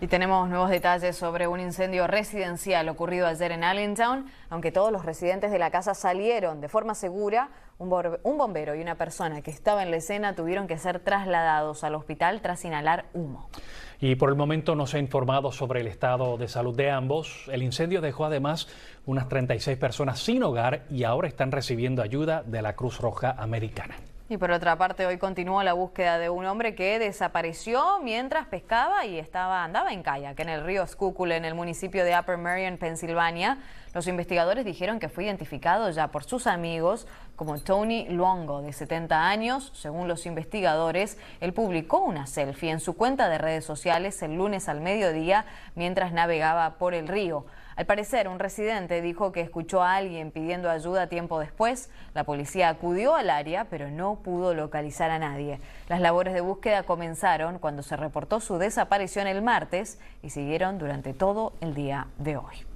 Y tenemos nuevos detalles sobre un incendio residencial ocurrido ayer en Allentown. Aunque todos los residentes de la casa salieron de forma segura, un, bombero y una persona que estaba en la escena tuvieron que ser trasladados al hospital tras inhalar humo. Y por el momento no se ha informado sobre el estado de salud de ambos. El incendio dejó además unas 36 personas sin hogar y ahora están recibiendo ayuda de la Cruz Roja Americana. Y por otra parte, hoy continúa la búsqueda de un hombre que desapareció mientras pescaba y estaba, andaba en kayak en el río Schuylkill, en el municipio de Upper Marion, Pensilvania. Los investigadores dijeron que fue identificado ya por sus amigos como Tony Luongo, de 70 años. Según los investigadores, él publicó una selfie en su cuenta de redes sociales el lunes al mediodía mientras navegaba por el río. Al parecer, un residente dijo que escuchó a alguien pidiendo ayuda tiempo después. La policía acudió al área, pero no pudo localizar a nadie. Las labores de búsqueda comenzaron cuando se reportó su desaparición el martes y siguieron durante todo el día de hoy.